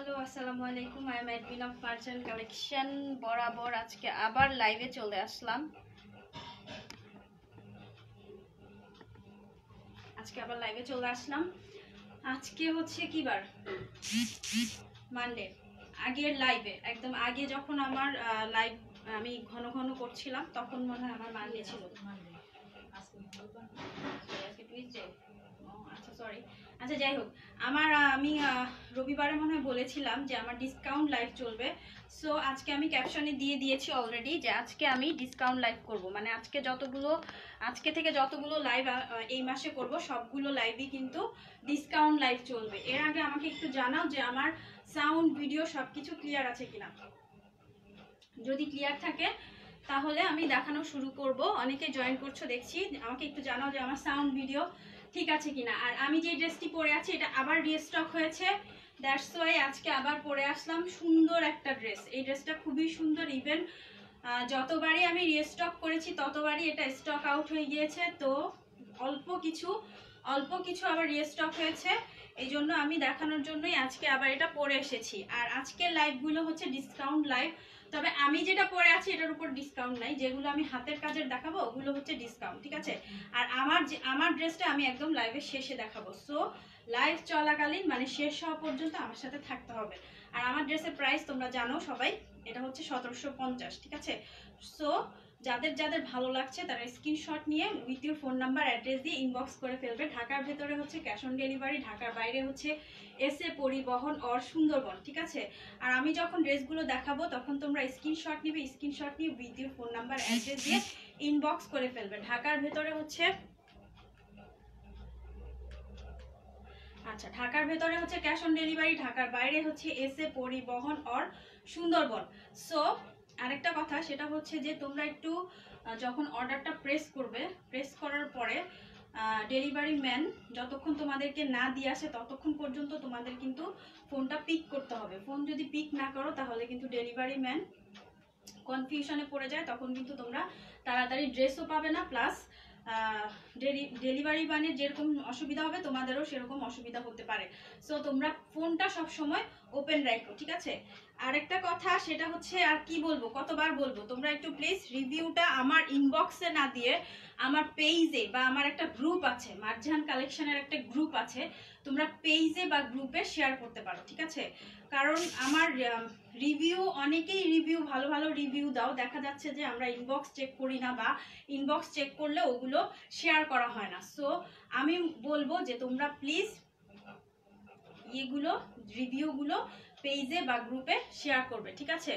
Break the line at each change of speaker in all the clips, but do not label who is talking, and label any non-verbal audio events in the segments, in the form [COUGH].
hello আসসালামু আলাইকুম I am admin of merchant collection বরাবর আজকে আবার লাইভে চলে আসলাম আজকে আবার লাইভে চলে আসলাম আজকে হচ্ছে কি বার মানডে আগের লাইভে একদম আগে যখন আমার লাইভ আমি ঘন ঘন করছিলাম তখন মনে হয় আমার মানডে ছিল আচ্ছা সরি আচ্ছা যাই হোক আমার আমি রবিবারে মনে হয় বলেছিলাম যে আমার ডিসকাউন্ট লাইভ চলবে সো আজকে আমি ক্যাপশনে দিয়ে দিয়েছি অলরেডি যে আজকে আমি ডিসকাউন্ট লাইভ করব মানে আজকে যতগুলো আজকে থেকে যতগুলো লাইভ এই মাসে করব সবগুলো লাইভই কিন্তু ডিসকাউন্ট লাইভ চলবে এর আগে আমাকে একটু জানাও যে আমার সাউন্ড ভিডিও সব কিছু ক্লিয়ার আছে কিনা যদি ক্লিয়ার থাকে তাহলে আমি দেখানো শুরু করব অনেকে জয়েন করছো দেখছি আমাকে একটু জানাও যে আমার সাউন্ড ভিডিও ঠিক আছে কিনা আর আমি যে ড্রেসটি পরে আছি এটা আবার রিস্টক হয়েছে দ্যাটস ওয়াই আজকে আবার পরে আসলাম সুন্দর একটা ড্রেস এই ড্রেসটা খুবই সুন্দর ইভেন যতবারই আমি রিস্টক করেছি ততবারই এটা স্টক আউট হয়ে গিয়েছে তো অল্প কিছু অল্প কিছু আবার রিস্টক হয়েছে এই জন্য আমি দেখানোর জন্যই আজকে আবার এটা পরে এসেছি আর আজকের লাইভগুলো হচ্ছে ডিসকাউন্ট লাইভ তবে আমি যেটা পরে আছি এটার উপর ডিসকাউন্ট নাই যেগুলো আমি হাতের কাজের দেখাবো ওগুলো হচ্ছে ডিসকাউন্ট ঠিক আছে আর আমার যে আমার ড্রেসটা আমি একদম লাইভের শেষে দেখাবো সো লাইভ চলাকালীন মানে শেষ হওয়া পর্যন্ত আমার সাথে থাকতে হবে আর আমার ড্রেসের প্রাইস তোমরা জানো সবাই এটা হচ্ছে সতেরোশো ঠিক আছে সো যাদের যাদের ভালো লাগছে তারা স্ক্রিনশট নিয়ে with your phone number address দিয়ে ইনবক্স করে ফেলবে ঢাকার ভেতরে হচ্ছে ক্যাশ অন ডেলিভারি ঢাকার বাইরে হচ্ছে এসে পরিবহন অর সুন্দরবন ঠিক আছে আর আমি যখন ড্রেসগুলো দেখাবো তখন তোমরা স্ক্রিনশট নিবে স্ক্রিনশট নিয়ে with your phone number address দিয়ে ইনবক্স করে ফেলবে ঢাকার ভেতরে হচ্ছে আচ্ছা ঢাকার ভেতরে হচ্ছে ক্যাশ অন ডেলিভারি ঢাকার বাইরে হচ্ছে এসে পরিবহন অর সুন্দরবন সো আরেকটা কথা সেটা হচ্ছে যে তোমরা একটু যখন অর্ডারটা প্রেস করবে প্রেস করার পরে ডেলিভারি ম্যান যতক্ষণ তোমাদেরকে না দিয়ে আসে ততক্ষণ পর্যন্ত তোমাদের কিন্তু ফোনটা পিক করতে হবে ফোন যদি পিক না করো তাহলে কিন্তু ডেলিভারি ম্যান কনফিউশনে পড়ে যায় তখন কিন্তু তোমরা তাড়াতাড়ি ড্রেসও পাবে না প্লাস ডেলিভারি মানে যেরকম অসুবিধা হবে তোমাদেরও সেরকম অসুবিধা হতে পারে সো তোমরা ফোনটা সব সময় ওপেন রাখো ঠিক আছে আর একটা কথা সেটা হচ্ছে আর কি বলবো কতবার বলবো তোমরা একটু প্লিজ রিভিউটা আমার ইনবক্সে না দিয়ে আমার পেজে বা আমার একটা গ্রুপ আছে মারঝান কালেকশনের একটা গ্রুপ আছে তোমরা পেজে বা গ্রুপে শেয়ার করতে পারো ঠিক আছে কারণ আমার রিভিউ অনেকেই রিভিউ ভালো ভালো রিভিউ দাও দেখা যাচ্ছে যে আমরা ইনবক্স চেক করি না বা ইনবক্স চেক করলে ওগুলো শেয়ার করা হয় না সো আমি বলবো যে তোমরা প্লিজ ইয়েগুলো রিভিউগুলো পেজে বা গ্রুপে শেয়ার করবে ঠিক আছে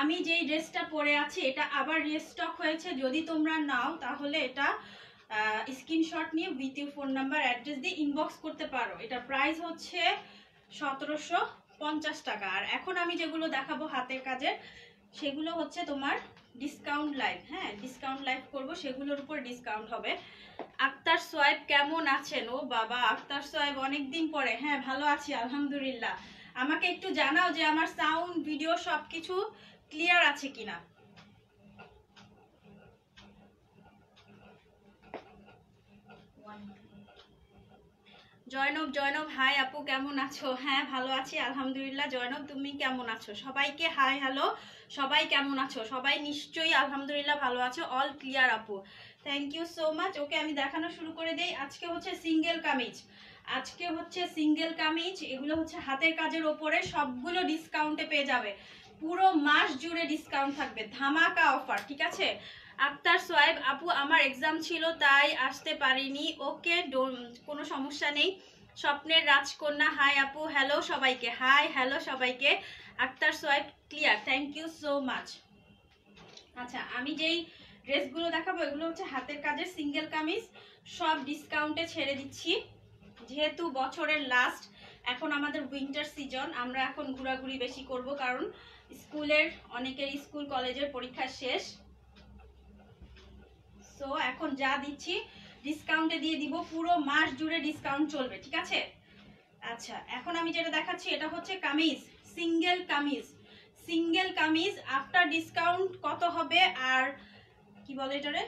আমি যেই ড্রেসটা পরে আছি এটা আবার রেস্টক হয়েছে যদি তোমরা নাও তাহলে এটা স্ক্রিনশট নিয়ে with you phone number address দিয়ে ইনবক্স করতে পারো এটা প্রাইস হচ্ছে সতেরোশো পঞ্চাশ টাকা আর এখন আমি যেগুলো দেখাবো হাতের কাজের সেগুলো হচ্ছে তোমার ডিসকাউন্ট লাইভ হ্যাঁ ডিসকাউন্ট লাইভ করব সেগুলোর উপর ডিসকাউন্ট হবে আক্তার সোয়েব কেমন আছেন ও বাবা আক্তার সোয়েব অনেকদিন পরে হ্যাঁ ভালো আছি আলহামদুলিল্লাহ আমাকে একটু জানাও যে আমার সাউন্ড ভিডিও সব কিছু ক্লিয়ার আছে কিনা জয়নব জয়নব হাই আপু কেমন আছো হ্যাঁ ভালো আছি আলহামদুলিল্লাহ জয়নব তুমি কেমন আছো সবাইকে হাই হ্যালো সবাই কেমন আছো সবাই নিশ্চয়ই আলহামদুলিল্লাহ ভালো আছো অল ক্লিয়ার আপু thank you so much okay আমি দেখানো শুরু করে দেই আজকে হচ্ছে সিঙ্গেল কামিজ আজকে হচ্ছে সিঙ্গেল কামিজ এগুলো হচ্ছে হাতের কাজের ওপরে সবগুলো ডিসকাউন্টে পেয়ে যাবে পুরো মাস জুড়ে ডিসকাউন্ট থাকবে ধামাকা অফার ঠিক আছে আক্তার সোয়েব আপু আমার এক্সাম ছিল তাই আসতে পারিনি ওকে কোনো সমস্যা নেই স্বপ্নের রাজকন্যা হাই আপু হ্যালো সবাইকে হাই হ্যালো সবাইকে Akter Shoaib clear thank you so much আচ্ছা আমি যেই ড্রেসগুলো দেখাবো এগুলো হচ্ছে হাতের কাজের সিঙ্গেল কামিজ সব ডিসকাউন্টে ছেড়ে দিচ্ছি যেহেতু বছরের লাস্ট এখন আমাদের উইন্টার সিজন আমরা এখন ঘোরাঘুরি বেশি করব কারণ স্কুলের অনেকের স্কুল কলেজের পরীক্ষা শেষ সো এখন যা দিচ্ছি ডিসকাউন্টে দিয়ে দিব পুরো মাস জুড়ে ডিসকাউন্ট চলবে ঠিক আছে আচ্ছা এখন আমি যেটা দেখাচ্ছি এটা হচ্ছে kameez single kameez single kameez after discount কত হবে আর কি বলে এটারে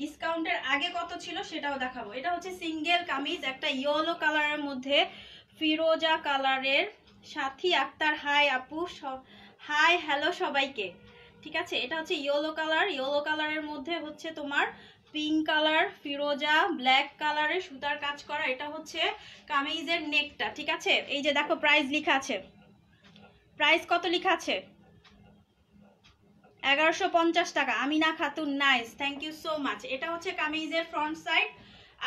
ডিসকাউন্টের আগে কত ছিল সেটাও দেখাবো এটা হচ্ছে সিঙ্গেল কামিজ একটা ইয়েলো কালারের মধ্যে ফিরোজা কালারের সাথী আক্তার হাই আপু সব হাই হ্যালো সবাইকে ঠিক আছে এটা হচ্ছে ইয়েলো কালার ইয়েলো কালারের মধ্যে হচ্ছে তোমার পিঙ্ক কালার ফিরোজা ব্ল্যাক কালারের সুতার কাজ করা এটা হচ্ছে কামিজের নেকটা ঠিক আছে এই যে দেখো প্রাইস লেখা আছে প্রাইস কত লেখা আছে এগারোশো পঞ্চাশ টাকা আমি না Khatun nice thank you so much এটা হচ্ছে কামিজের ফ্রন্ট সাইড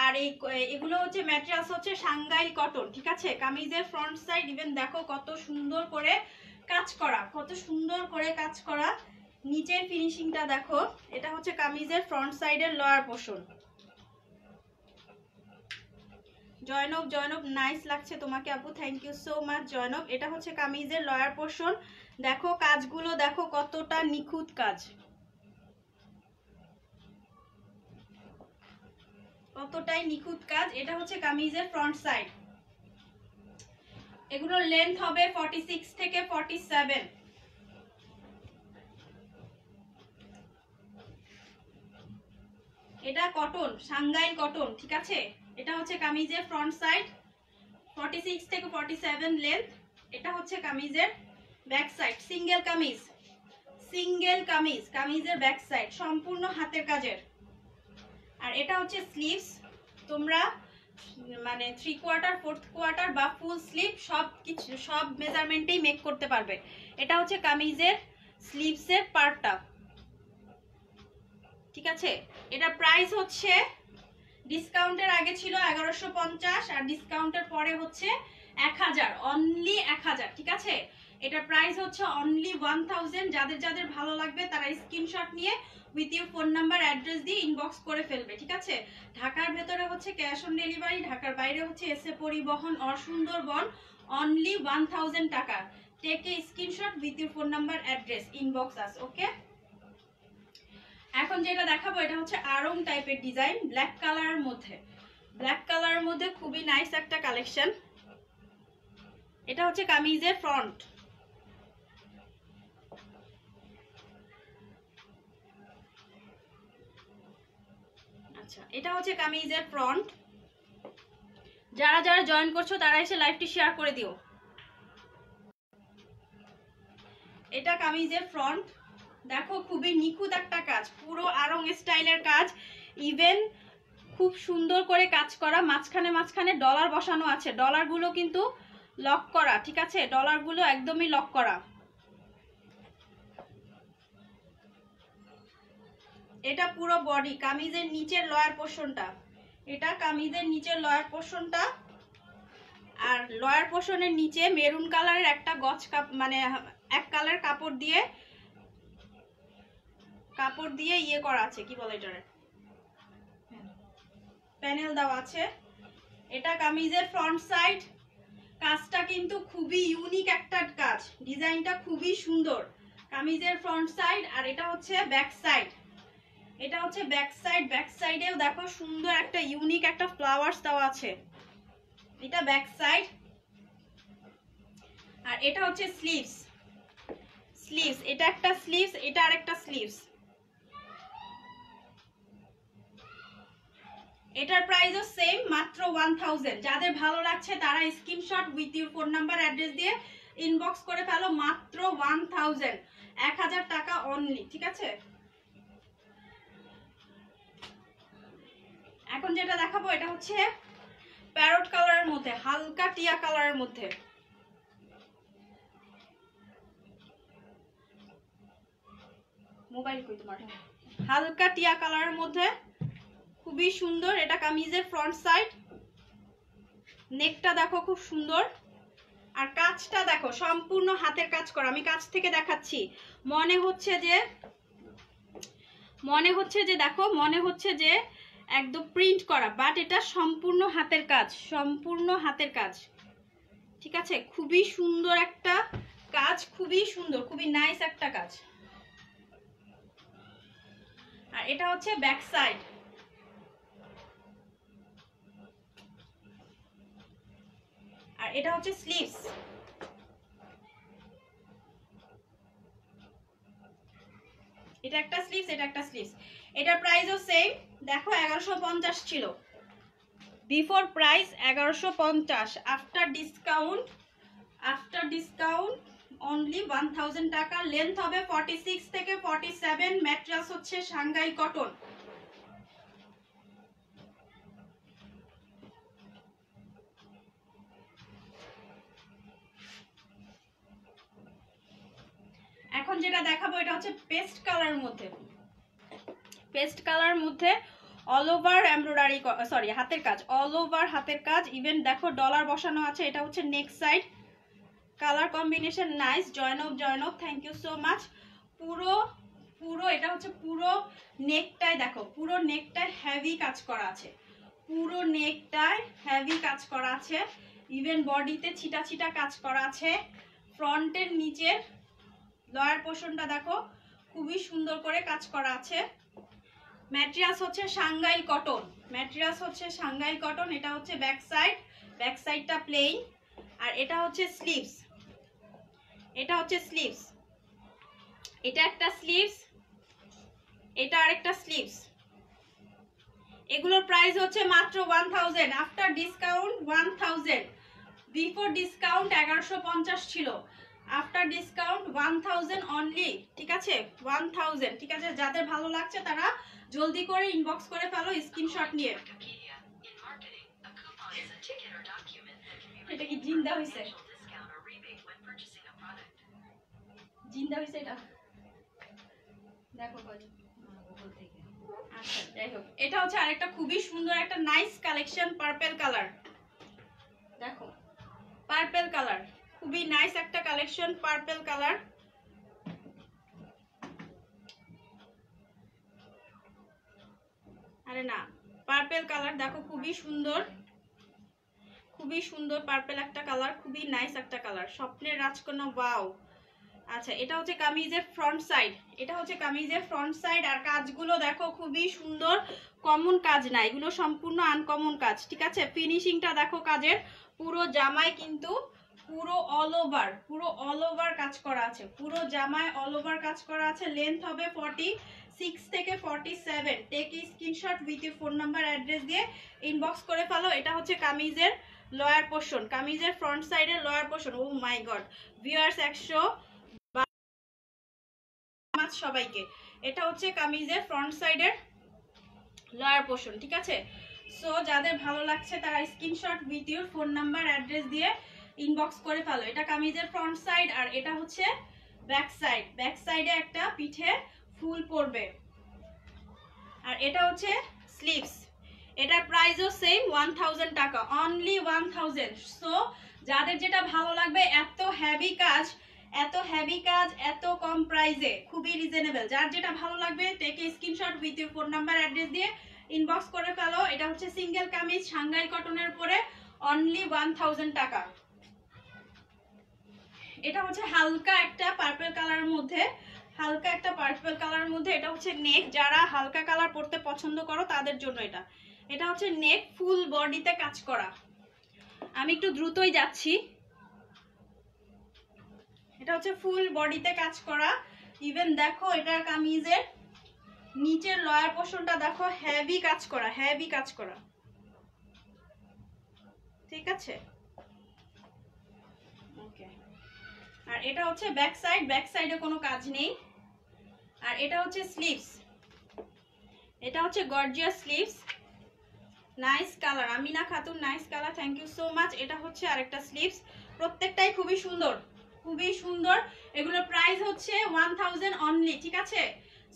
আর এই এগুলো হচ্ছে ম্যাটেরিয়ালস হচ্ছে সাংগাইল কটন ঠিক আছে কামিজের ফ্রন্ট সাইড ইভেন দেখো কত সুন্দর করে কাজ করা কত সুন্দর করে কাজ করা নিচের ফিনিশিংটা দেখো এটা হচ্ছে কামিজের ফ্রন্ট সাইডের lower portion Zainab Zainab nice লাগছে তোমাকে আপু thank you so much Zainab এটা হচ্ছে কামিজের লয়ার পোর্শন দেখো কাজগুলো দেখো কতটা নিখুঁত কাজ কতটাই নিখুঁত কাজ এটা হচ্ছে কামিজের ফ্রন্ট সাইড এগুলোর লেন্থ হবে ফর্টি সিক্স থেকে ফর্টি সেভেন এটা কটন সাংগাইন কটন ঠিক আছে এটা হচ্ছে কামিজের ফ্রন্ট সাইড ফর্টি সিক্স থেকে ফর্টি সেভেন লেন্থ এটা হচ্ছে কামিজের back side single kameez single kameez কামিজের ব্যাক সাইড সম্পূর্ণ হাতের কাজের আর এটা হচ্ছে স্লিভস তোমরা মানে থ্রি কোয়ার্টার ফোর্থ কোয়ার্টার বা ফুল স্লিভ সব কিছু সব মেজারমেন্টেই মেক করতে পারবে এটা হচ্ছে কামিজের স্লিভসের পার্টটা ঠিক আছে এটা প্রাইস হচ্ছে ডিসকাউন্টের আগে ছিল এগারোশো পঞ্চাশ আর ডিসকাউন্টের পরে হচ্ছে এক হাজার অনলি এক হাজার ঠিক আছে এটা প্রাইস হচ্ছে অনলি ওয়ান থাউজেন্ড যাদের যাদের ভালো লাগবে তারা স্ক্রিনশট নিয়ে with you phone number address দিয়ে ইনবক্স করে ফেলবে ঠিক আছে ঢাকার ভেতরে হচ্ছে ক্যাশ অন ডেলিভারি ঢাকার বাইরে হচ্ছে এসে পরিবহন অসুন্দরবন অনলি ওয়ান থাউজেন্ড টাকা take screenshot with you phone number address inbox us okay এখন যেটা দেখাবো এটা হচ্ছে আরং টাইপের ডিজাইন ব্ল্যাক কালারের মধ্যে ব্ল্যাক কালারের মধ্যে খুবই নাইস একটা কালেকশন এটা হচ্ছে কামিজের ফ্রন্ট
আচ্ছা, এটা হচ্ছে কামিজের ফ্রন্ট
যারা যারা জয়েন করছো তারা এসে লাইভটি শেয়ার করে দিও এটা কামিজের ফ্রন্ট দেখো খুবই নিখুঁত একটা কাজ পুরো আরং স্টাইলের কাজ ইভেন খুব সুন্দর করে কাজ করা মাঝখানে মাঝখানে ডলার বসানো আছে ডলারগুলো কিন্তু লক করা ঠিক আছে ডলারগুলো একদমই লক করা এটা পুরো বডি কামিজের নিচের লয়ার পোর্শনটা এটা কামিজের নিচের লয়ার পোর্শনটা আর লয়ার পোর্শনের নিচে মেরুন কালারের একটা গছ কাপ মানে এক কালার কাপড় দিয়ে কাপড় দিয়ে ইয়ে করা আছে কি বলে এটারে প্যানেল দেওয়া আছে এটা কামিজের ফ্রন্ট সাইড কাজটা কিন্তু খুবই ইউনিক একটা কাজ ডিজাইনটা খুবই সুন্দর কামিজের ফ্রন্ট সাইড আর এটা হচ্ছে ব্যাক সাইড এটা হচ্ছে ব্যাক সাইড ব্যাক সাইডেও দেখো সুন্দর একটা ইউনিক একটা ফ্লাওয়ার্স দেওয়া আছে এটা ব্যাক সাইড আর এটা হচ্ছে স্লিভস স্লিভস এটা একটা স্লিভস এটা আরেকটা স্লিভস এটার প্রাইসও সেম মাত্র ওয়ান থাউজেন্ড যাদের ভালো লাগছে তারা screenshot with your phone number address দিয়ে ইনবক্স করে ফেলো মাত্র ওয়ান 1000 এক হাজার টাকা অনলি ঠিক আছে এখন যেটা দেখাবো এটা হচ্ছে প্যারট কালারের মধ্যে হালকা টিয়া কালারের মধ্যে মোবাইল কই তোমার হালকা টিয়া কালারের মধ্যে খুবই সুন্দর এটা কামিজের ফ্রন্ট সাইড নেকটা দেখো খুব সুন্দর আর কাজটা দেখো সম্পূর্ণ হাতের কাজ করা আমি কাজ থেকে দেখাচ্ছি মনে হচ্ছে যে মনে হচ্ছে যে দেখো মনে হচ্ছে যে একদম প্রিন্ট করা বাট এটা সম্পূর্ণ হাতের কাজ সম্পূর্ণ হাতের কাজ ঠিক আছে খুবই সুন্দর একটা কাজ খুবই সুন্দর খুবই নাইস একটা কাজ আর এটা হচ্ছে ব্যাক সাইড আর এটা হচ্ছে স্লিভস এটা একটা স্লিভস এটা একটা স্লিভস এটার প্রাইসও সেম দেখো এগারোশো ছিল বিফোর প্রাইস এগারোশো পঞ্চাশ after discount after discount only one thousand টাকা লেন্থ হবে ফর্টি সিক্স থেকে ফর্টি সেভেন ম্যাট্রাস হচ্ছে সাংঘাই কটন এখন যেটা দেখাবো এটা হচ্ছে পেস্ট কালার মধ্যে পেস্ট কালার মধ্যে অল ওভার এমব্রয়ডারি সরি হাতের কাজ অল ওভার হাতের কাজ ইভেন দেখো ডলার বসানো আছে এটা হচ্ছে neck side colour combination nice জয়েন অফ জয়েন অফ থ্যাংক ইউ সো মাচ পুরো পুরো এটা হচ্ছে পুরো নেকটায় দেখো পুরো নেকটায় হেভি কাজ করা আছে পুরো নেকটায় হেভি কাজ করা আছে ইভেন বডিতে ছিটা ছিটা কাজ করা আছে ফ্রন্টের নিচের লয়ার পোর্শনটা দেখো খুবই সুন্দর করে কাজ করা আছে ম্যাটেরিয়ালস হচ্ছে সাংগাইল কটন ম্যাটেরিয়ালস হচ্ছে সাংগাইল কটন এটা হচ্ছে ব্যাক সাইড ব্যাক সাইডটা প্লেন আর এটা হচ্ছে স্লিভস এটা হচ্ছে স্লিভস এটা একটা স্লিভস এটা আরেকটা স্লিভস এগুলোর প্রাইস হচ্ছে মাত্র one thousand after discount one thousand before discount এগারোশো ছিল after discount one thousand only ঠিক আছে ওয়ান থাউজেন্ড ঠিক আছে যাদের ভালো লাগছে তারা জলদি করে ইনবক্স করে ফেলো স্ক্রিনশট নিয়ে এটা কি জিন্দা হয়েছে জিন্দা হয়েছে এটা দেখো আচ্ছা, যাই হোক এটা হচ্ছে আরেকটা খুবই সুন্দর একটা নাইস কালেকশন পার্পেল কালার দেখো পার্পেল কালার খুবই নাইস একটা কালেকশন পার্পেল কালার আরে না পার্পেল কালার দেখো খুবই সুন্দর খুবই সুন্দর পার্পেল একটা কালার খুবই নাইস একটা কালার স্বপ্নের রাজকন্যা বাউ আচ্ছা এটা হচ্ছে কামিজের ফ্রন্ট সাইড এটা হচ্ছে কামিজের ফ্রন্ট সাইড আর কাজগুলো দেখো খুবই সুন্দর কমন কাজ না এগুলো সম্পূর্ণ আনকমন কাজ ঠিক আছে ফিনিশিংটা দেখো কাজের পুরো জামায় কিন্তু পুরো অল ওভার পুরো অল ওভার কাজ করা আছে পুরো জামায় অল ওভার কাজ করা আছে লেন্থ হবে ফর্টি সিক্স থেকে forty seven take screenshot with phone number address দিয়ে ইনবক্স করে ফেলো এটা হচ্ছে কামিজের লয়ার পোর্শন কামিজের ফ্রন্ট সাইডের lower portion oh my god viewers একশো সবাইকে এটা হচ্ছে কামিজের ফ্রন্ট সাইডের লয়ার পোর্শন ঠিক আছে সো যাদের ভালো লাগছে তারা screenshot with your phone number address দিয়ে ইনবক্স করে ফেলো এটা কামিজের ফ্রন্ট সাইড আর এটা হচ্ছে ব্যাক সাইড ব্যাক সাইডে একটা পিঠে ফুল পড়বে আর এটা হচ্ছে স্লিভস এটার প্রাইসও সেম ওয়ান টাকা অনলি ওয়ান সো যাদের যেটা ভালো লাগবে এত হ্যাভি কাজ এত হ্যাভি কাজ এত কম প্রাইসে খুবই রিজনেবল যার যেটা ভালো লাগবে take screenshot with your phone number address দিয়ে ইনবক্স করে ফেলো এটা হচ্ছে সিঙ্গেল কামিজ সাংঘাই কটনের পরে অনলি ওয়ান টাকা এটা হচ্ছে হালকা একটা পার্পেল কালারের মধ্যে হালকা একটা পার্পেল কালারের মধ্যে এটা হচ্ছে নেক যারা হালকা কালার পরতে পছন্দ করো তাদের জন্য এটা এটা হচ্ছে নেক ফুল বডিতে কাজ করা আমি একটু দ্রুতই যাচ্ছি এটা হচ্ছে ফুল বডিতে কাজ করা ইভেন দেখো এটা কামিজের নিচের লয়ার পোষণটা দেখো হেভি কাজ করা হেভি কাজ করা ঠিক আছে আর এটা হচ্ছে ব্যাক সাইড ব্যাক সাইডে কোনো কাজ নেই আর এটা হচ্ছে স্লিভস এটা হচ্ছে gorgeous sleeves nice colour Amina Khatun nice colour thank you so much এটা হচ্ছে আরেকটা স্লিভস প্রত্যেকটাই খুবই সুন্দর খুবই সুন্দর এগুলোর প্রাইস হচ্ছে ওয়ান থাউজেন্ড অনলি ঠিক আছে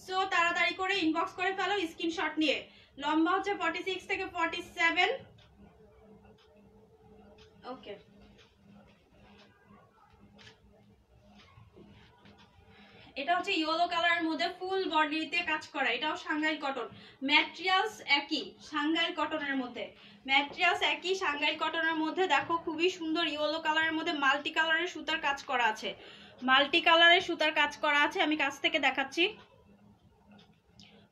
সো তাড়াতাড়ি করে ইনবক্স করে ফেলো স্ক্রিনশট নিয়ে লম্বা হচ্ছে ফর্টি সিক্স থেকে ফর্টি সেভেন ওকে এটা হচ্ছে ইয়েলো কালারের মধ্যে ফুল বডিতে কাজ করা এটাও সাংঘাই কটন ম্যাটেরিয়ালস একই সাংঘাই কটনের মধ্যে ম্যাটেরিয়ালস একই সাংঘাই কটনের মধ্যে দেখো খুবই সুন্দর ইয়েলো কালারের মধ্যে মাল্টি কালারের সুতার কাজ করা আছে মাল্টি কালারের সুতার কাজ করা আছে আমি কাছ থেকে দেখাচ্ছি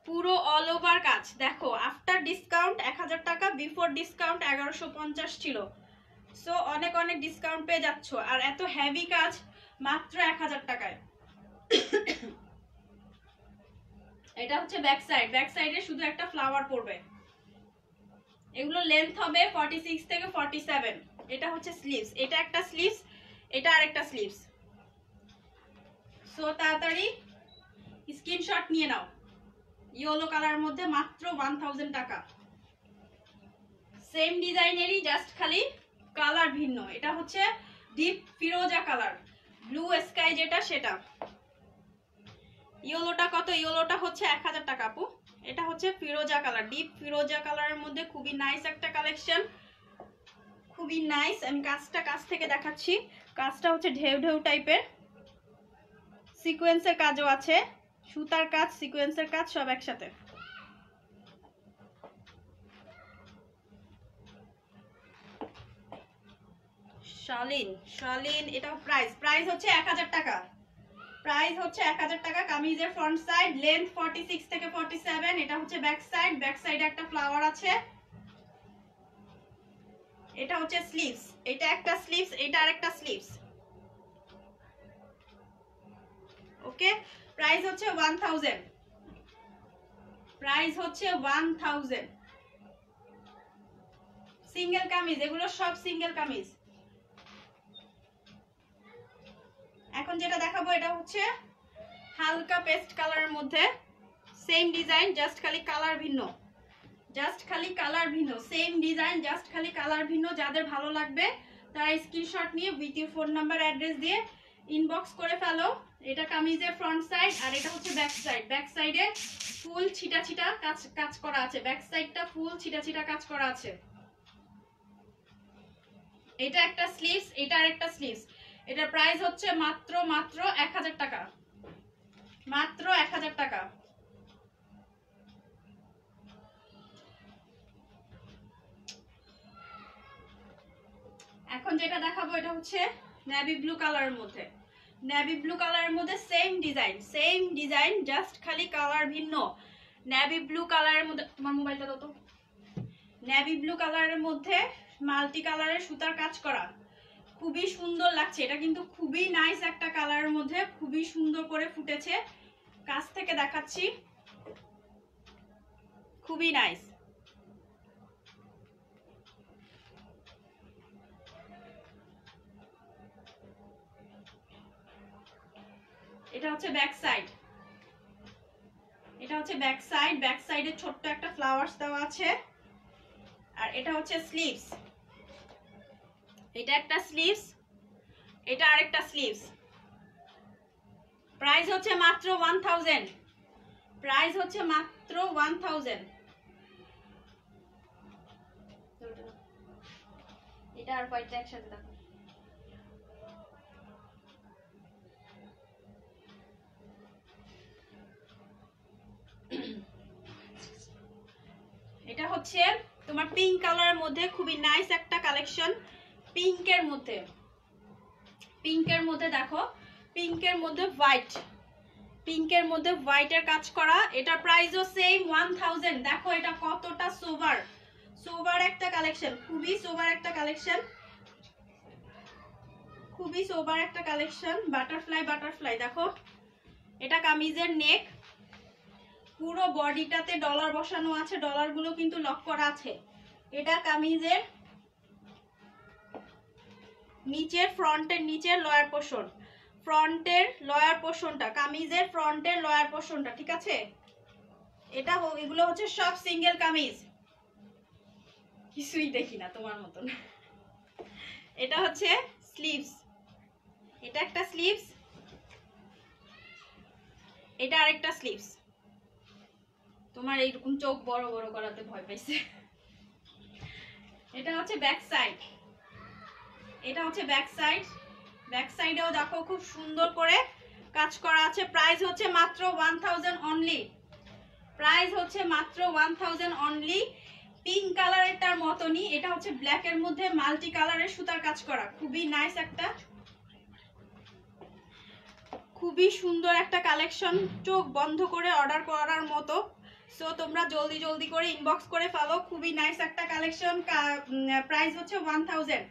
পুরো অল ওভার কাজ দেখো আফটার ডিসকাউন্ট এক টাকা বিফোর ডিসকাউন্ট এগারোশো ছিল সো অনেক অনেক ডিসকাউন্ট পেয়ে যাচ্ছ আর এত হেভি কাজ মাত্র এক হাজার টাকায় এটা হচ্ছে ব্যাক সাইড ব্যাক সাইডে শুধু একটা ফ্লাওয়ার পড়বে এগুলো লেন্থ হবে 46 থেকে 47 এটা হচ্ছে স্লিভস এটা একটা স্লিভস এটা আরেকটা স্লিভস সো তাড়াতাড়ি স্ক্রিনশট নিয়ে নাও ইয়েলো কালার মধ্যে মাত্র 1000 টাকা সেম ডিজাইনেরই জাস্ট খালি কালার ভিন্ন এটা হচ্ছে ডিপ ফিরোজা কালার ব্লু স্কাই যেটা সেটা ইয়োলোটা কত ইয়োলোটা হচ্ছে এক হাজার টাকা আপু এটা হচ্ছে ফিরোজা কালার ডিপ ফিরোজা কালারের মধ্যে খুবই নাইস একটা কালেকশন খুবই নাইস আমি কাজটা কাছ থেকে দেখাচ্ছি কাজটা হচ্ছে ঢেউ ঢেউ টাইপের সিকোয়েন্সের কাজও আছে সুতার কাজ সিকোয়েন্সের কাজ সব একসাথে শালিন শালিন এটা প্রাইস প্রাইস হচ্ছে এক হাজার টাকা প্রাইস হচ্ছে এক হাজার টাকা কামিজের front side length forty six থেকে ফর্টি সেভেন এটা হচ্ছে ব্যাক সাইড ব্যাক সাইডে একটা ফ্লাওয়ার আছে এটা হচ্ছে স্লিভস এটা একটা স্লিভস এটা আরেকটা স্লিভস ওকে প্রাইস হচ্ছে ওয়ান থাউজেন্ড প্রাইস হচ্ছে ওয়ান থাউজেন্ড সিঙ্গেল কামিজ এগুলো সব সিঙ্গেল কামিজ এখন যেটা দেখাবো এটা হচ্ছে হালকা পেস্ট কালারের মধ্যে সেম ডিজাইন জাস্ট খালি কালার ভিন্ন জাস্ট খালি কালার ভিন্ন সেম ডিজাইন জাস্ট খালি কালার ভিন্ন যাদের ভালো লাগবে তারা স্ক্রিনশট নিয়ে ভিডিও ফোন নাম্বার অ্যাড্রেস দিয়ে ইনবক্স করে ফেলো এটা কামিজের ফ্রন্ট সাইড আর এটা হচ্ছে ব্যাক সাইড ব্যাক সাইডে ফুল ছিটা ছিটা কাজ কাজ করা আছে ব্যাক সাইডটা ফুল ছিটা ছিটা কাজ করা আছে এটা একটা স্লিভস এটা আরেকটা স্লিভস এটা প্রাইস হচ্ছে মাত্র মাত্র এক হাজার টাকা মাত্র এক হাজার টাকা এখন যেটা দেখাবো এটা হচ্ছে নেভি ব্লু কালারের মধ্যে নেভি ব্লু কালারের মধ্যে same design same design just খালি কালার ভিন্ন নেভি ব্লু কালারের মধ্যে তোমার মোবাইলটা তো নেভি ব্লু কালারের মধ্যে মাল্টি কালারের সুতার কাজ করা খুবই সুন্দর লাগছে এটা কিন্তু খুবই নাইস একটা কালারের মধ্যে খুবই সুন্দর করে ফুটেছে কাছ থেকে দেখাচ্ছি খুবই নাইস এটা হচ্ছে ব্যাক সাইড এটা হচ্ছে ব্যাক সাইড ব্যাক সাইডে ছোট্ট একটা ফ্লাওয়ার্স দেওয়া আছে আর এটা হচ্ছে স্লিভস এটা একটা স্লিভস এটা আরেকটা স্লিভস প্রাইস হচ্ছে মাত্র ওয়ান থাউজেন্ড প্রাইস হচ্ছে মাত্র ওয়ান থাউজেন্ড এটা আর কয়টা একসাথে দেখো
এটা হচ্ছে তোমার পিঙ্ক
কালারের মধ্যে খুবই নাইস একটা কালেকশন পিঙ্কের মধ্যে পিঙ্কের মধ্যে দেখো পিঙ্কের মধ্যে হোয়াইট পিঙ্কের মধ্যে হোয়াইটের কাজ করা এটার প্রাইসও সেম ওয়ান থাউজেন্ড দেখো এটা কতটা সোভার সোভার একটা কালেকশন খুবই সোভার একটা কালেকশন খুবই সোভার একটা কালেকশন বাটারফ্লাই বাটারফ্লাই দেখো এটা কামিজের নেক পুরো বডিটাতে ডলার বসানো আছে ডলারগুলো কিন্তু লক করা আছে এটা কামিজের নিচের ফ্রন্টের নিচের লয়ার পোষণ ফ্রন্টের লয়ার পোষণটা কামিজের ফ্রন্টের লয়ার পোষণটা ঠিক আছে এটা এগুলো হচ্ছে সব সিঙ্গেল কামিজ কিছুই দেখি না তোমার মতন এটা হচ্ছে স্লিভস এটা একটা স্লিভস এটা আরেকটা স্লিভস তোমার এইরকম চোখ বড় বড় করাতে ভয় পাইছে এটা হচ্ছে ব্যাক সাইড এটা হচ্ছে ব্যাক সাইড ব্যাক সাইডেও দেখো খুব সুন্দর করে কাজ করা আছে প্রাইস হচ্ছে মাত্র ওয়ান থাউজেন্ড অনলি প্রাইস হচ্ছে মাত্র ওয়ান থাউজেন্ড অনলি পিঙ্ক কালারেরটার মতনই এটা হচ্ছে ব্ল্যাকের মধ্যে মাল্টি কালারের সুতার কাজ করা খুবই নাইস একটা খুবই সুন্দর একটা কালেকশন চোখ বন্ধ করে অর্ডার করার মতো সো তোমরা জলদি জলদি করে ইনবক্স করে ফেলো খুবই নাইস একটা কালেকশন প্রাইস হচ্ছে ওয়ান থাউজেন্ড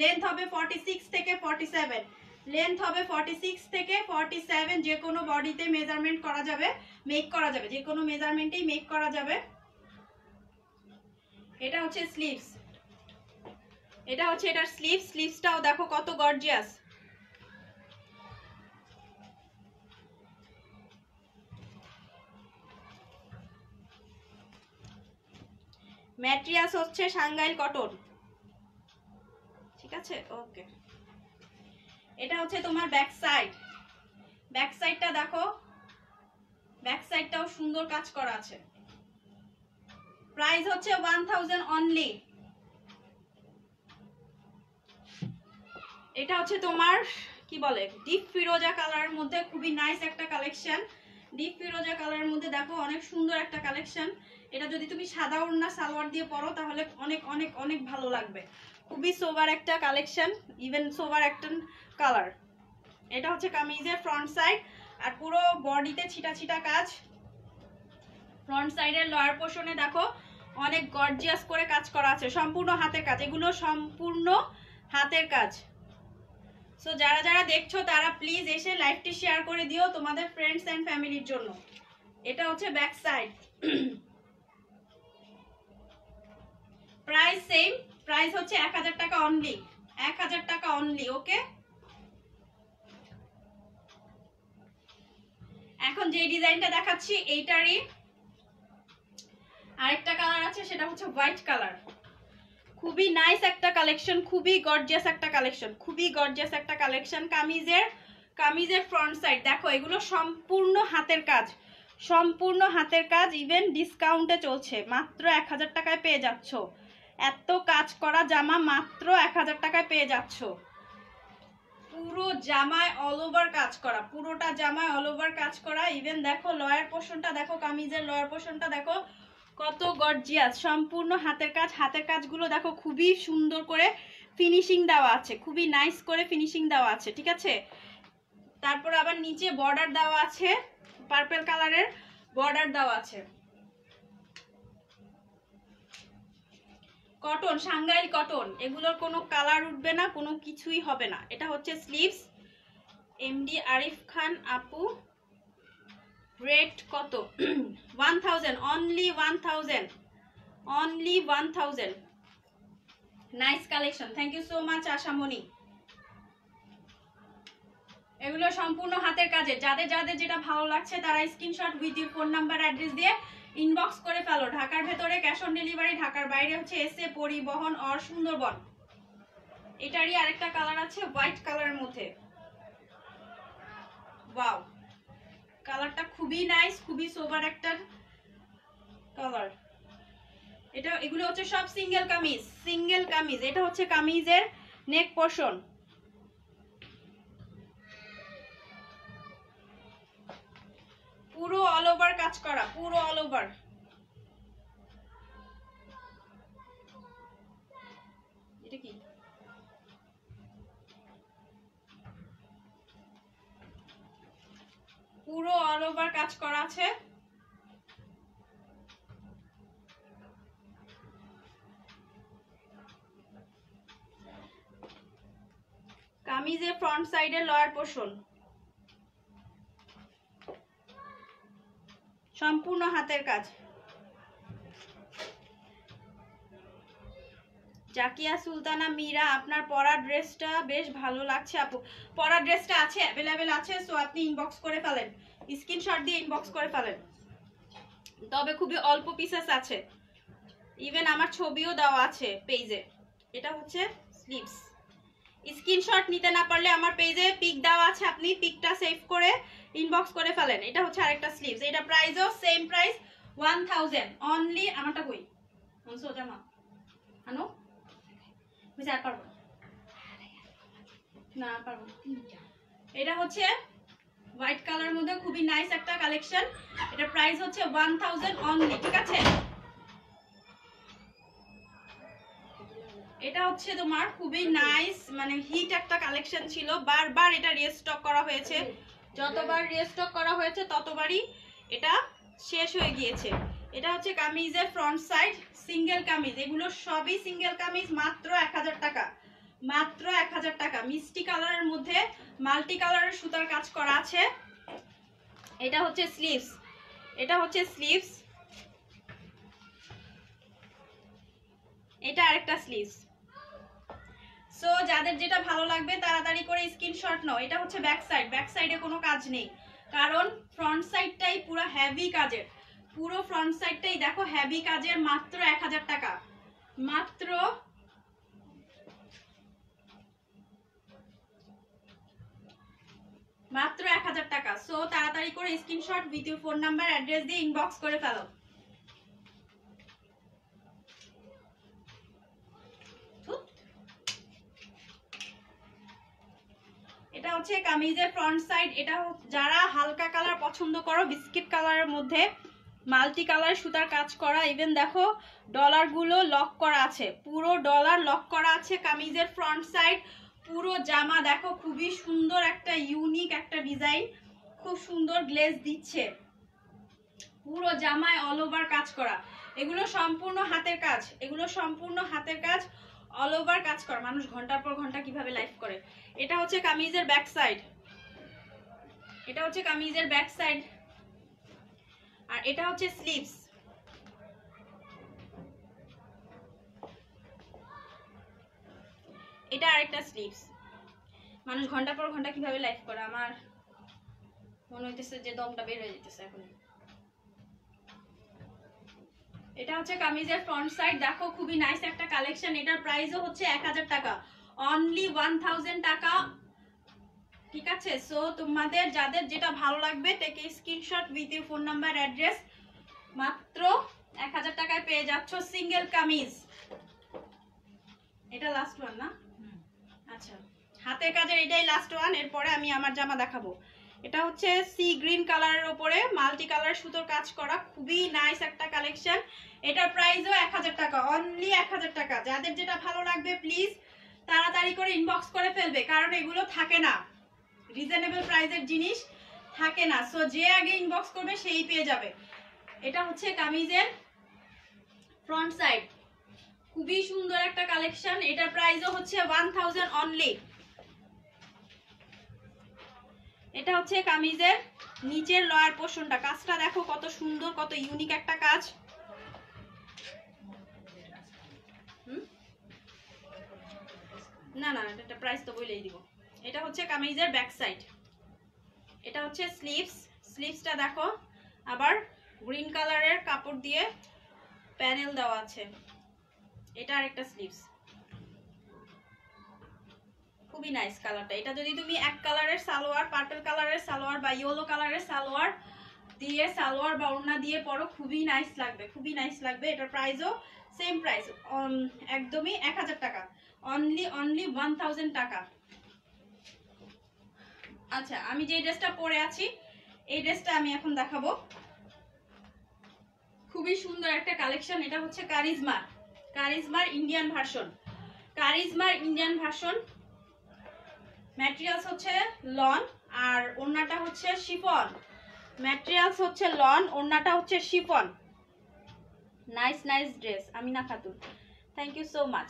লেন্থ হবে 46 থেকে 47 লেন্থ হবে 46 থেকে 47 যে কোনো বডিতে মেজারমেন্ট করা যাবে মেক করা যাবে যে কোনো মেজারমেন্টেই মেক করা যাবে এটা হচ্ছে স্লিভস এটা হচ্ছে এটার স্লিভ স্লিভসটাও দেখো কত গর্জিয়াস ম্যাট্রিয়াস হচ্ছে সাংগাইল কটন ঠিক আছে ওকে এটা হচ্ছে তোমার ব্যাক সাইড ব্যাক সাইডটা দেখো ব্যাক সাইডটাও সুন্দর কাজ করা আছে প্রাইস হচ্ছে 1000 অনলি এটা হচ্ছে তোমার কি বলে ডিপ ফিরোজা কালারের মধ্যে খুবই নাইস একটা কালেকশন ডিপ ফিরোজা কালারের মধ্যে দেখো অনেক সুন্দর একটা কালেকশন এটা যদি তুমি সাদা ওড়না সালোয়ার দিয়ে পরো তাহলে অনেক অনেক অনেক ভালো লাগবে খুবই সোভার একটা কালেকশন ইভেন সোভার একটা কালার এটা হচ্ছে কামিজের ফ্রন্ট সাইড আর পুরো বডিতে ছিটা ছিটা কাজ ফ্রন্ট সাইডের লয়ার পোর্শনে দেখো অনেক গর্জিয়াস করে কাজ করা আছে সম্পূর্ণ হাতের কাজ এগুলো সম্পূর্ণ হাতের কাজ সো যারা যারা দেখছো তারা প্লিজ এসে লাইফটি শেয়ার করে দিও তোমাদের ফ্রেন্ডস অ্যান্ড ফ্যামিলির জন্য এটা হচ্ছে back side price same price হচ্ছে এক হাজার টাকা অনলি এক হাজার টাকা অনলি ওকে এখন যে ডিজাইনটা দেখাচ্ছি এইটারই আরেকটা কালার আছে সেটা হচ্ছে হোয়াইট কালার খুবই নাইস একটা কালেকশন খুবই গর্জিয়াস একটা কালেকশন খুবই গর্জিয়াস একটা কালেকশন কামিজের কামিজের ফ্রন্ট সাইড দেখো এগুলো সম্পূর্ণ হাতের কাজ সম্পূর্ণ হাতের কাজ ইভেন ডিসকাউন্টে চলছে মাত্র এক হাজার টাকায় পেয়ে যাচ্ছ এত কাজ করা জামা মাত্র এক হাজার টাকায় পেয়ে যাচ্ছ পুরো জামায় অল ওভার কাজ করা পুরোটা জামায় অল ওভার কাজ করা ইভেন দেখো লয়ার পোষণটা দেখো কামিজের লয়ার পোষণটা দেখো কত গর্জিয়াস সম্পূর্ণ হাতের কাজ হাতের কাজগুলো দেখো খুবই সুন্দর করে ফিনিশিং দেওয়া আছে খুবই নাইস করে ফিনিশিং দেওয়া আছে ঠিক আছে তারপর আবার নিচে বর্ডার দেওয়া আছে পার্পেল কালারের বর্ডার দেওয়া আছে কটন সাংগাইল কটন এগুলোর কোনো কালার উঠবে না কোনো কিছুই হবে না এটা হচ্ছে স্লিভস এমডি আরিফ খান আপু রেট কত one thousand only one thousand only one thousand nice collection thank you so much Ashamoni এগুলো সম্পূর্ণ হাতের কাজে যাদের যাদের যেটা ভালো লাগছে তারা screenshot with your phone number address দিয়ে ইনবক্স করে ফেলো ঢাকার ভেতরে ক্যাশ অন ডেলিভারি ঢাকার বাইরে হচ্ছে এসে পরিবহন অর সুন্দরবন এটারই আরেকটা কালার আছে হোয়াইট কালারের মধ্যে ওয়াও কালারটা খুবই নাইস খুবই সোবার একটা কালার এটা এগুলো হচ্ছে সব সিঙ্গেল কামিজ সিঙ্গেল কামিজ এটা হচ্ছে কামিজের নেক পোর্শন পুরো অল ওভার কাজ করা পুরো অল ওভার
এটা কি পুরো অল ওভার কাজ করা আছে
কামিজে ফ্রন্ট সাইডে লয়ার পোষণ সম্পূর্ণ হাতের কাজ জাকিয়া সুলতানা মীরা আপনার পরা ড্রেসটা বেশ ভালো লাগছে আপু পরা ড্রেসটা আছে অ্যাভেলেবেল আছে সো আপনি ইনবক্স করে ফেলেন স্ক্রিনশট দিয়ে ইনবক্স করে ফেলেন তবে খুবই অল্প পিসেস আছে ইভেন আমার ছবিও দেওয়া আছে পেজে এটা হচ্ছে স্লিপস স্ক্রিনশট নিতে না পারলে আমার পেজে পিক দেওয়া আছে আপনি পিকটা সেভ করে ইনবক্স করে ফেলেন এটা হচ্ছে আরেকটা স্লিভস এটা প্রাইসও same price one thousand only আমারটা কই বুঝছো জামা আনো বুঝে আর পারবো না পারবো এটা হচ্ছে হোয়াইট কালার মধ্যে খুবই নাইস একটা কালেকশন এটা প্রাইস হচ্ছে ওয়ান অনলি ঠিক আছে এটা হচ্ছে তোমার খুবই নাইস মানে হিট একটা কালেকশন ছিল বারবার এটা রিস্টক করা হয়েছে যতবার রিস্টক করা হয়েছে ততবারই এটা শেষ হয়ে গিয়েছে এটা হচ্ছে কামিজের ফ্রন্ট সাইড সিঙ্গেল কামিজ এগুলো সবই সিঙ্গেল কামিজ মাত্র এক টাকা মাত্র এক টাকা মিষ্টি কালারের মধ্যে মাল্টি কালারের সুতার কাজ করা আছে এটা হচ্ছে স্লিভস এটা হচ্ছে স্লিভস এটা আরেকটা স্লিভস সো যাদের যেটা ভালো লাগবে তাড়াতাড়ি করে স্ক্রিনশট নাও এটা হচ্ছে ব্যাক সাইড ব্যাক সাইডে কোনো কাজ নেই কারণ ফ্রন্ট সাইডটাই পুরো হ্যাভি কাজের পুরো ফ্রন্ট সাইডটাই দেখো হ্যাভি কাজের মাত্র এক হাজার টাকা মাত্র মাত্র এক হাজার টাকা সো তাড়াতাড়ি করে screenshot video phone number address দিয়ে ইনবক্স করে ফেলো এটা হচ্ছে কামিজের ফ্রন্ট সাইড এটা যারা হালকা কালার পছন্দ করো বিস্কিট কালারের মধ্যে মাল্টি কালার সুতার কাজ করা ইভেন দেখো ডলারগুলো লক করা আছে পুরো ডলার লক করা আছে কামিজের ফ্রন্ট সাইড পুরো জামা দেখো খুবই সুন্দর একটা ইউনিক একটা ডিজাইন খুব সুন্দর গ্লেজ দিচ্ছে পুরো জামায় অল ওভার কাজ করা এগুলো সম্পূর্ণ হাতের কাজ এগুলো সম্পূর্ণ হাতের কাজ অল ওভার কাজ করে মানুষ ঘন্টার পর ঘন্টা কিভাবে লাইফ করে এটা হচ্ছে কামিজের ব্যাক সাইড এটা হচ্ছে কামিজের ব্যাক সাইড আর এটা হচ্ছে স্লিভস এটা আরেকটা স্লিভস মানুষ ঘন্টা পর ঘন্টা কিভাবে লাইফ করে আমার মনে হইতেছে যে দমটা বের হয়ে যেতেছে এখন এটা হচ্ছে কামিজের ফ্রন্ট সাইড দেখো খুবই নাইস একটা কালেকশন এটার প্রাইসও হচ্ছে এক হাজার টাকা অনলি ওয়ান টাকা ঠিক আছে সো তোমাদের যাদের যেটা ভালো লাগবে তাকে screenshot with you phone number address মাত্র এক হাজার টাকায় পেয়ে যাচ্ছ সিঙ্গেল কামিজ এটা লাস্ট ওয়ান না আচ্ছা হাতের কাজের এটাই লাস্ট ওয়ান এরপরে আমি আমার জামা দেখাবো এটা হচ্ছে সি গ্রিন কালারের ওপরে মাল্টি কালার সুতোর কাজ করা খুবই নাইস একটা কালেকশন এটার প্রাইসও এক হাজার টাকা অনলি এক হাজার টাকা যাদের যেটা ভালো লাগবে প্লিজ তাড়াতাড়ি করে ইনবক্স করে ফেলবে কারণ এগুলো থাকে না রিজনেবল প্রাইসের জিনিস থাকে না সো যে আগে ইনবক্স করবে সেই পেয়ে যাবে এটা হচ্ছে কামিজের ফ্রন্ট সাইড খুবই সুন্দর একটা কালেকশন এটার প্রাইসও হচ্ছে ওয়ান থাউজেন্ড অনলি এটা হচ্ছে কামিজের নিচের লয়ার পোর্শনটা কাজটা দেখো কত সুন্দর কত ইউনিক একটা কাজ না না এটা প্রাইস তো বলেই দিব এটা হচ্ছে কামিজের ব্যাক সাইড এটা হচ্ছে স্লিভস স্লিভসটা দেখো আবার গ্রিন কালারের কাপড় দিয়ে প্যানেল দেওয়া আছে এটা আরেকটা স্লিভস খুবই নাইস কালারটা এটা যদি তুমি এক কালারের সালোয়ার পার্পল কালারের সালোয়ার বা ইয়েলো কালারের সালোয়ার দিয়ে সালোয়ার বা ওড়না দিয়ে পরো খুবই নাইস লাগবে খুবই নাইস লাগবে এটার প্রাইসও সেম প্রাইস একদমই এক হাজার টাকা অনলি অনলি ওয়ান থাউজেন্ড টাকা আচ্ছা আমি যে ড্রেসটা পরে আছি এই ড্রেসটা আমি এখন দেখাবো খুবই সুন্দর একটা কালেকশন এটা হচ্ছে কারিজমার কারিজমার ইন্ডিয়ান ভার্সন কারিজমার ইন্ডিয়ান ভার্সন ম্যাটেরিয়ালস হচ্ছে লন আর ওড়নাটা হচ্ছে শিফন ম্যাটেরিয়ালস হচ্ছে লন ওড়নাটা হচ্ছে শিফন নাইস নাইস ড্রেস আমি না Khatun thank you so much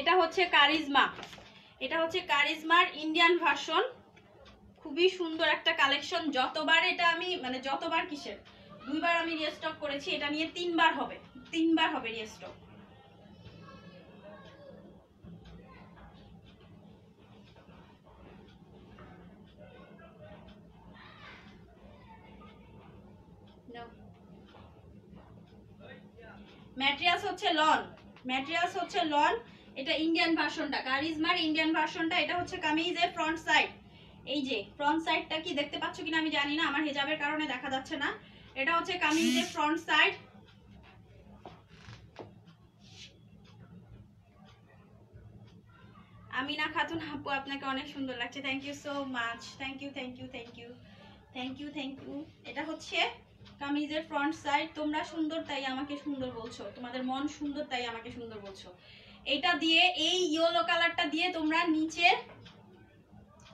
এটা হচ্ছে কারিজমা এটা হচ্ছে কারিজমার ইন্ডিয়ান ভার্সন খুবই সুন্দর একটা কালেকশন যতবার এটা আমি মানে যতবার কিসের দুইবার আমি রিস্টক করেছি এটা নিয়ে তিনবার হবে তিনবার হবে রিস্টক ম্যাটেরিয়ালস হচ্ছে লন ম্যাটেরিয়ালস হচ্ছে লন এটা ইন্ডিয়ান ভার্সনটা কারিজমার ইন্ডিয়ান ভার্সনটা এটা হচ্ছে কামিজের ফ্রন্ট সাইড এই যে ফ্রন্ট সাইডটা কি দেখতে পাচ্ছ কিনা আমি জানি না আমার হেজাবের কারণে দেখা যাচ্ছে না এটা হচ্ছে কামিজের ফ্রন্ট সাইড আমিনা খাতুন আপু আপনাকে অনেক সুন্দর লাগছে thank you so much thank you thank you thank you thank you thank you এটা হচ্ছে কামিজের ফ্রন্ট সাইড তোমরা সুন্দর তাই আমাকে সুন্দর বলছো তোমাদের মন সুন্দর তাই আমাকে সুন্দর বলছো এটা দিয়ে এই ইয়েলো কালারটা দিয়ে তোমরা নিচের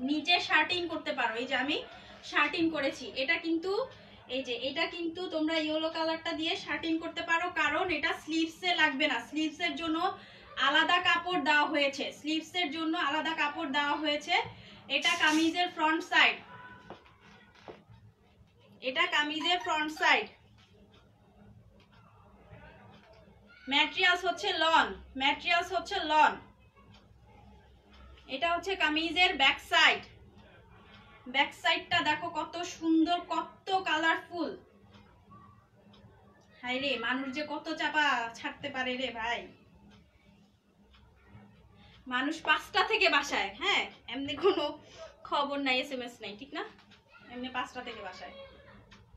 নিচে শার্টিং করতে পারো এই যে আমি শার্টিং করেছি এটা কিন্তু এই যে এটা কিন্তু তোমরা ইয়েলো কালারটা দিয়ে শার্টিং করতে পারো কারণ এটা স্লিভসে লাগবে না স্লিভসের জন্য আলাদা কাপড় দেওয়া হয়েছে স্লিভসের জন্য আলাদা কাপড় দেওয়া হয়েছে এটা কামিজের ফ্রন্ট সাইড এটা কামিজের ফ্রন্ট সাইড ম্যাট্রিয়ালস হচ্ছে লন ম্যাট্রিয়ালস হচ্ছে লন এটা হচ্ছে কামিজের ব্যাক সাইড ব্যাক সাইডটা দেখো কত সুন্দর কত কালারফুল হাই রে মানুষ যে কত চাপা ছাড়তে পারে রে ভাই মানুষ পাঁচটা থেকে বাসায় হ্যাঁ এমনি কোনো খবর নাই এস এম এস নাই ঠিক না এমনি পাঁচটা থেকে বাসায়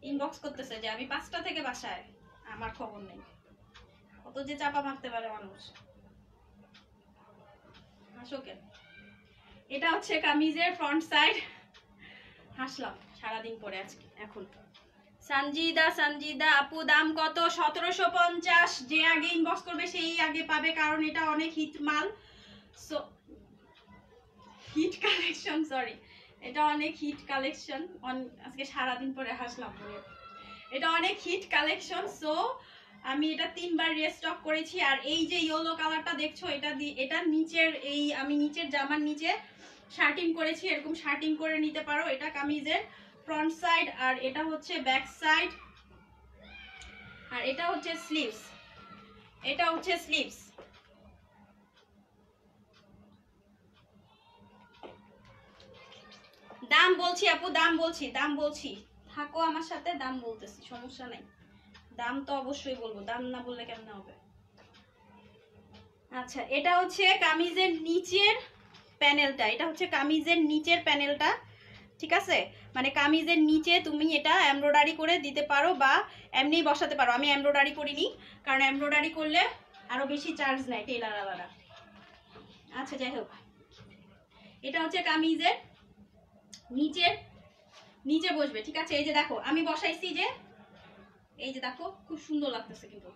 ইনবক্স করতেছে যে আমি পাঁচটা থেকে বাসায় আমার খবর নেই অত যে চাপা মারতে পারে মানুষ হাসো কেন এটা হচ্ছে কামিজের ফ্রন্ট সাইড হাসলাম সারাদিন পরে আজকে এখন সানজিদা সানজিদা আপু দাম কত সতেরোশো পঞ্চাশ যে আগে ইনবক্স করবে সেই আগে পাবে কারণ এটা অনেক হিট মাল সো হিট কালেকশন সরি এটা অনেক হিট কালেকশন আজকে সারাদিন পরে হাসলাম এটা অনেক হিট কালেকশন সো আমি এটা তিনবার রেস্টক করেছি আর এই যে ইয়েলো কালারটা দেখছো এটা এটা নিচের এই আমি নিচের জামার নিচে শার্টিং করেছি এরকম শার্টিং করে নিতে পারো এটা কামিজের ফ্রন্ট সাইড আর এটা হচ্ছে ব্যাক সাইড আর এটা হচ্ছে স্লিভস এটা হচ্ছে স্লিভস দাম বলছি আপু দাম বলছি দাম বলছি থাকো আমার সাথে দাম বলতেছি সমস্যা নাই দাম তো অবশ্যই বলবো দাম না বললে কেমন হবে আচ্ছা এটা হচ্ছে কামিজের নিচের প্যানেলটা এটা হচ্ছে কামিজের নিচের প্যানেলটা ঠিক আছে মানে কামিজের নিচে তুমি এটা এমব্রয়ডারি করে দিতে পারো বা এমনি বসাতে পারো আমি এমব্রয়ডারি করিনি কারণ এমব্রয়ডারি করলে আরও বেশি চার্জ নেয় টেলার আলাদা আচ্ছা যাই হোক এটা হচ্ছে কামিজের নিচের নিচে বসবে ঠিক আছে এই যে দেখো আমি বসাইছি যে এই যে দেখো খুব সুন্দর লাগতেছে কিন্তু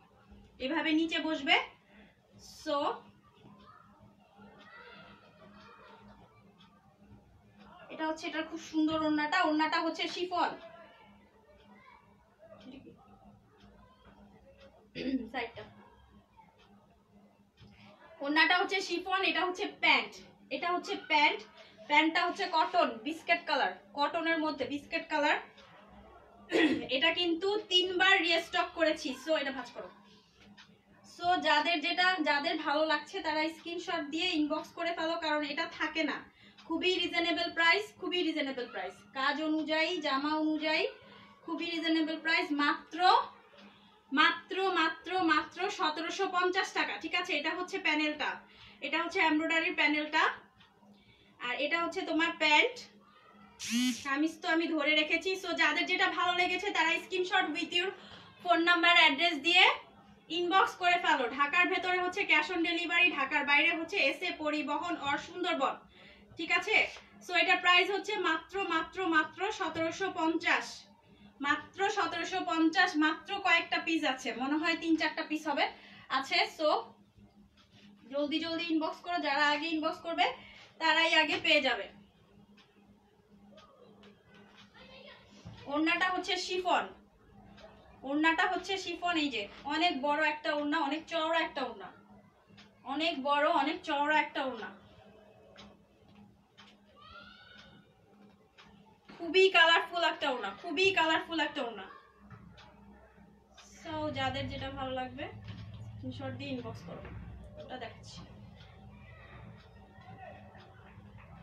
এভাবে নিচে বসবে সো এটা হচ্ছে এটার খুব সুন্দর ওড়নাটা ওড়নাটা হচ্ছে শিফন
[CLEARS THROAT]
সাইডটা ওড়নাটা হচ্ছে শিফন এটা হচ্ছে প্যান্ট এটা হচ্ছে প্যান্ট প্যান্টটা হচ্ছে কটন বিস্কেট কালার কটনের মধ্যে বিস্কেট কালার এটা কিন্তু তিনবার রিস্টক করেছি সো এটা ভাঁজ করো সো যাদের যেটা যাদের ভালো লাগছে তারা স্ক্রিনশট দিয়ে ইনবক্স করে ফেলো কারণ এটা থাকে না খুবই রিজনেবল প্রাইস খুবই রিজনেবল প্রাইস কাজ অনুযায়ী জামা অনুযায়ী খুবই রিজনেবল প্রাইস মাত্র মাত্র মাত্র মাত্র সতেরোশো পঞ্চাশ টাকা ঠিক আছে এটা হচ্ছে প্যানেলটা এটা হচ্ছে এমব্রয়ডারির প্যানেলটা আর এটা হচ্ছে তোমার প্যান্ট কামিজ তো আমি ধরে রেখেছি সো যাদের যেটা ভালো লেগেছে তারা screenshot with your phone number address দিয়ে ইনবক্স করে ফেলো ঢাকার ভেতরে হচ্ছে ক্যাশ অন ডেলিভারি ঢাকার বাইরে হচ্ছে এসে পরিবহন অর সুন্দরবন ঠিক আছে সো এটার প্রাইস হচ্ছে মাত্র মাত্র মাত্র সতেরোশো পঞ্চাশ মাত্র সতেরোশো পঞ্চাশ মাত্র কয়েকটা পিস আছে মনে হয় তিন চারটা পিস হবে আছে সো জলদি জলদি ইনবক্স করো যারা আগে ইনবক্স করবে তারাই আগে পেয়ে যাবে ওড়নাটা হচ্ছে শিফন ওড়নাটা হচ্ছে শিফন এই যে অনেক বড় একটা ওড়না অনেক চওড়া একটা ওড়না অনেক বড় অনেক চওড়া একটা ওড়না খুবই কালারফুল একটা ওড়না খুবই কালারফুল একটা ওড়না সো যাদের যেটা ভালো লাগবে স্ক্রিনশট দিয়ে ইনবক্স করো ওটা দেখাচ্ছি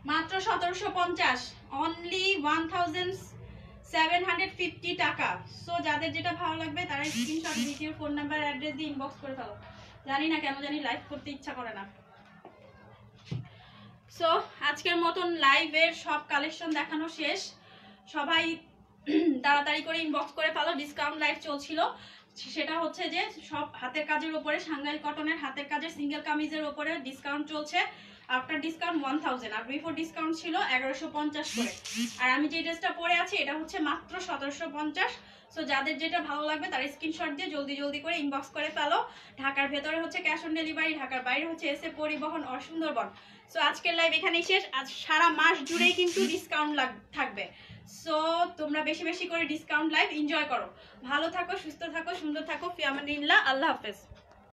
মাত্র সতেরোশো পঞ্চাশ অনলি ওয়ান থাউজেন্ড 750 হান্ড্রেড টাকা সো যাদের যেটা ভালো লাগবে তারা screenshot video phone number address দিয়ে ইনবক্স করে ফেলো জানি না কেন জানি লাইভ করতে ইচ্ছা করে না সো আজকের মতন লাইভের সব কালেকশন দেখানো শেষ সবাই [CLEARS THROAT] তাড়াতাড়ি করে ইনবক্স করে ফেলো ডিসকাউন্ট লাইভ চলছিল সেটা হচ্ছে যে সব হাতের কাজের ওপরে সাংঘাই কটনের হাতের কাজের সিঙ্গেল কামিজের ওপরে ডিসকাউন্ট চলছে আফটার ডিসকাউন্ট ওয়ান থাউজেন্ড আর বিফোর ডিসকাউন্ট ছিল এগারোশো পঞ্চাশ করে আর আমি যে ড্রেসটা পরে আছি এটা হচ্ছে মাত্র সতেরোশো পঞ্চাশ সো যাদের যেটা ভালো লাগবে তারা স্ক্রিনশট দিয়ে জলদি জলদি করে ইনবক্স করে ফেলো ঢাকার ভেতরে হচ্ছে ক্যাশ অন ডেলিভারি ঢাকার বাইরে হচ্ছে এসে পরিবহন অ সুন্দরবন সো আজকের লাইভ এখানেই শেষ আজ সারা মাস জুড়েই কিন্তু ডিসকাউন্ট লাগ থাকবে সো তোমরা বেশি বেশি করে ডিসকাউন্ট লাইভ এনজয় করো ভালো থাকো সুস্থ থাকো সুন্দর থাকো ফিয়ামিল্লা মানে আল্লাহ হাফেজ